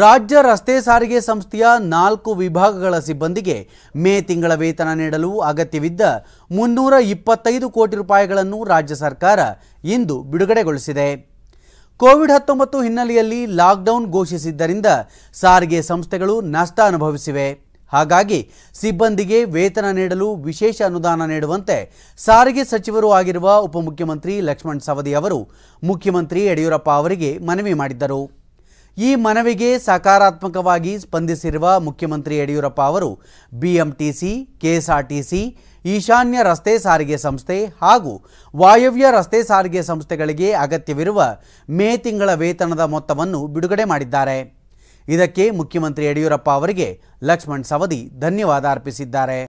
ರಾಜ್ಯ ರಸ್ತೆ ಸಾರಿಗೆ ಸಂಸ್ಥೆಯ ನಾಲ್ಕು ವಿಭಾಗಗಳ ಸಿಬ್ಬಂದಿಗೆ ಮೇ ತಿಂಗಳ ವೇತನ ನೀಡಲು ಅಗತ್ಯವಿದ್ದ ಮುನ್ನೂರ ಇಪ್ಪತ್ತೈದು ಕೋಟಿ ರೂಪಾಯಿಗಳನ್ನು ರಾಜ್ಯ ಸರ್ಕಾರ ಇಂದು ಬಿಡುಗಡೆಗೊಳಿಸಿದೆ ಕೋವಿಡ್ ಹತ್ತೊಂಬತ್ತು ಹಿನ್ನೆಲೆಯಲ್ಲಿ ಲಾಕ್ಡೌನ್ ಘೋಷಿಸಿದ್ದರಿಂದ ಸಾರಿಗೆ ಸಂಸ್ಥೆಗಳು ನಷ್ಟ ಅನುಭವಿಸಿವೆ ಹಾಗಾಗಿ ಸಿಬ್ಬಂದಿಗೆ ವೇತನ ನೀಡಲು ವಿಶೇಷ ಅನುದಾನ ನೀಡುವಂತೆ ಸಾರಿಗೆ ಸಚಿವರೂ ಆಗಿರುವ ಉಪಮುಖ್ಯಮಂತ್ರಿ ಲಕ್ಷ್ಮಣ್ ಸವದಿ ಅವರು ಮುಖ್ಯಮಂತ್ರಿ ಯಡಿಯೂರಪ್ಪ ಅವರಿಗೆ ಮನವಿ ಮಾಡಿದ್ದರು ಈ ಮನವಿಗೆ ಸಕಾರಾತ್ಮಕವಾಗಿ ಸ್ಪಂದಿಸಿರುವ ಮುಖ್ಯಮಂತ್ರಿ ಯಡಿಯೂರಪ್ಪ ಅವರು ಬಿಎಂಟಿಸಿ ಕೆಎಸ್ಆರ್ಟಿಸಿ ಈಶಾನ್ಯ ರಸ್ತೆ ಸಾರಿಗೆ ಸಂಸ್ಥೆ ಹಾಗೂ ವಾಯವ್ಯ ರಸ್ತೆ ಸಾರಿಗೆ ಸಂಸ್ಥೆಗಳಿಗೆ ಅಗತ್ಯವಿರುವ ಮೇ ತಿಂಗಳ ವೇತನದ ಮೊತ್ತವನ್ನು ಬಿಡುಗಡೆ ಮಾಡಿದ್ದಾರೆ ಇದಕ್ಕೆ ಮುಖ್ಯಮಂತ್ರಿ ಯಡಿಯೂರಪ್ಪ ಅವರಿಗೆ ಲಕ್ಷ್ಮಣ್ ಸವದಿ ಧನ್ಯವಾದ ಅರ್ಪಿಸಿದ್ದಾರೆ